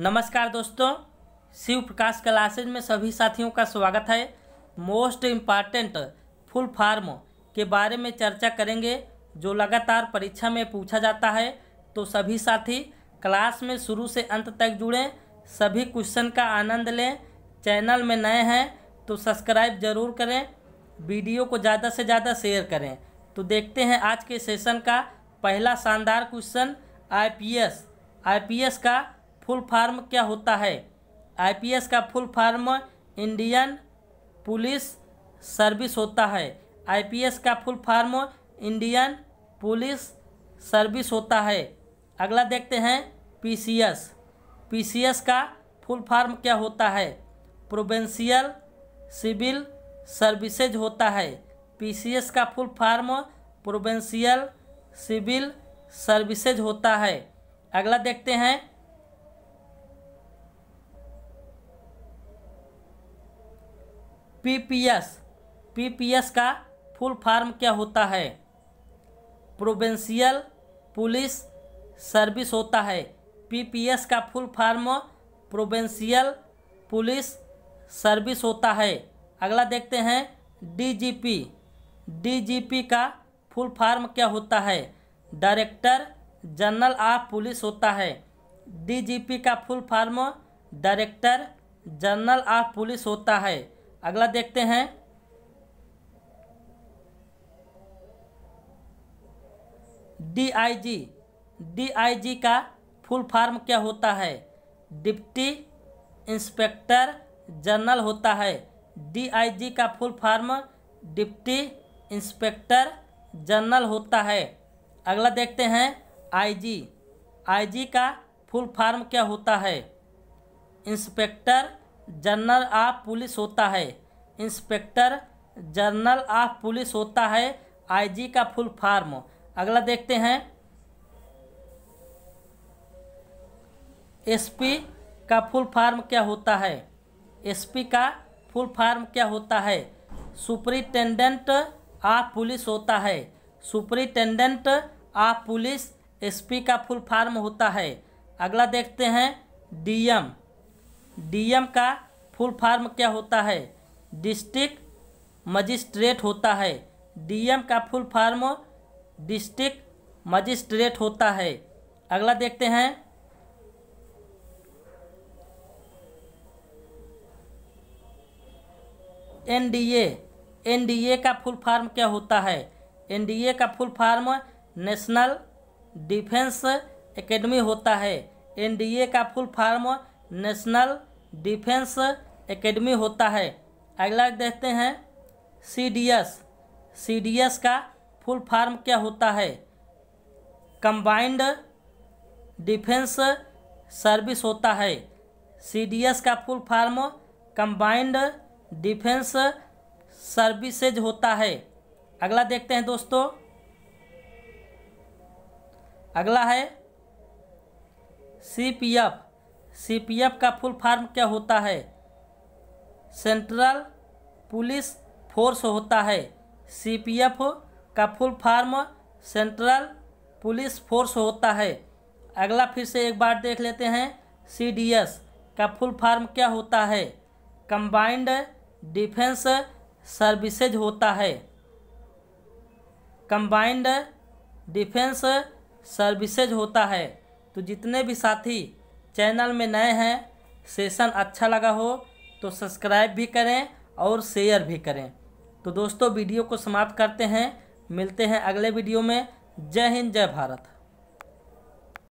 नमस्कार दोस्तों शिव प्रकाश क्लासेज में सभी साथियों का स्वागत है मोस्ट इम्पॉर्टेंट फुल फार्म के बारे में चर्चा करेंगे जो लगातार परीक्षा में पूछा जाता है तो सभी साथी क्लास में शुरू से अंत तक जुड़ें सभी क्वेश्चन का आनंद लें चैनल में नए हैं तो सब्सक्राइब जरूर करें वीडियो को ज़्यादा से ज़्यादा शेयर करें तो देखते हैं आज के सेशन का पहला शानदार क्वेश्चन आईपीएस आईपीएस का फुल फार्म क्या होता है आईपीएस का full form Indian police service होता है आईपीएस का full form Indian police service होता है अगला देखते हैं पीसीएस पीसीएस का फुल फार्म क्या होता है प्रोवेंशियल सिविल सर्विसेज होता है पीसीएस का full form provincial civil services होता है अगला देखते हैं पीपीएस पीपीएस का फुल फॉर्म क्या होता है प्रोवेंशियल पुलिस सर्विस होता है पीपीएस का full form provincial police service होता है अगला देखते हैं डीजीपी डीजीपी का फुल फॉर्म क्या होता है डायरेक्टर जनरल ऑफ पुलिस होता है डीजीपी का full form director general of police होता है अगला देखते हैं डीआईजी डीआईजी का फुल फॉर्म क्या होता है डिप्टी इंस्पेक्टर जनरल होता है डीआईजी का full form deputy inspector general होता है अगला देखते हैं आईजी आईजी का फुल फॉर्म क्या होता है इंस्पेक्टर जनरल ऑफ पुलिस होता है इंस्पेक्टर जनरल ऑफ पुलिस होता है आईजी का फुल फॉर्म अगला देखते हैं एसपी का फुल फॉर्म क्या होता है एसपी का फुल फॉर्म क्या होता है सुपरिटेंडेंट ऑफ पुलिस होता है सुपरिटेंडेंट ऑफ पुलिस एसपी का फुल फॉर्म होता है अगला देखते हैं डीएम डीएम का फुल फॉर्म क्या होता है डिस्ट्रिक्ट मजिस्ट्रेट होता है डीएम का फुल फॉर्म डिस्ट्रिक्ट मजिस्ट्रेट होता है अगला देखते हैं एनडीए एनडीए का फुल फॉर्म क्या होता है एनडीए का full form national defence academy होता है एनडीए का full form national defence academy होता है अगला देखते हैं C D S C D S का फुल फॉर्म क्या होता है कंबाइंड डिफेंस सर्विस होता है सी डी एस का full form combined defence services होता है अगला देखते हैं दोस्तों अगला है सी पी एफ सीपीएफ का फुल फॉर्म क्या होता है सेंट्रल पुलिस फोर्स होता है सीपीएफ का full form central police force होता है अगला फिर से एक बार देख लेते हैं सीडीएस का फुल फॉर्म क्या होता है कंबाइंड डिफेंस सर्विसेज होता है कंबाइंड डिफेंस सर्विसेज होता है तो जितने भी साथी चैनल में नए हैं सेशन अच्छा लगा हो तो सब्सक्राइब भी करें और शेयर भी करें तो दोस्तों वीडियो को समाप्त करते हैं मिलते हैं अगले वीडियो में जय हिंद जय भारत